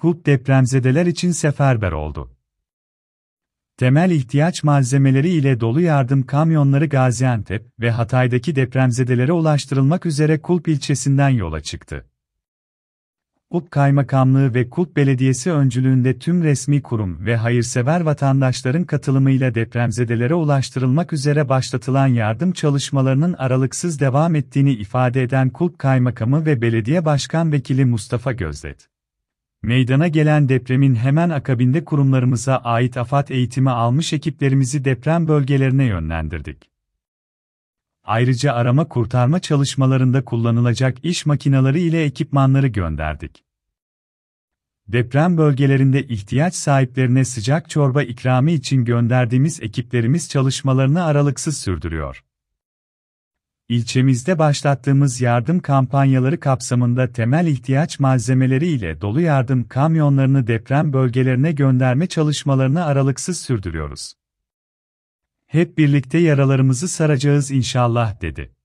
KUP depremzedeler için seferber oldu. Temel ihtiyaç malzemeleri ile dolu yardım kamyonları Gaziantep ve Hatay'daki depremzedelere ulaştırılmak üzere Kulp ilçesinden yola çıktı. Kulp Kaymakamlığı ve Kulp Belediyesi öncülüğünde tüm resmi kurum ve hayırsever vatandaşların katılımıyla depremzedelere ulaştırılmak üzere başlatılan yardım çalışmalarının aralıksız devam ettiğini ifade eden Kulp Kaymakamı ve Belediye Başkan Vekili Mustafa Gözdet. Meydana gelen depremin hemen akabinde kurumlarımıza ait afat eğitimi almış ekiplerimizi deprem bölgelerine yönlendirdik. Ayrıca arama kurtarma çalışmalarında kullanılacak iş makineleri ile ekipmanları gönderdik. Deprem bölgelerinde ihtiyaç sahiplerine sıcak çorba ikrami için gönderdiğimiz ekiplerimiz çalışmalarını aralıksız sürdürüyor. İlçemizde başlattığımız yardım kampanyaları kapsamında temel ihtiyaç malzemeleri ile dolu yardım kamyonlarını deprem bölgelerine gönderme çalışmalarını aralıksız sürdürüyoruz. Hep birlikte yaralarımızı saracağız inşallah dedi.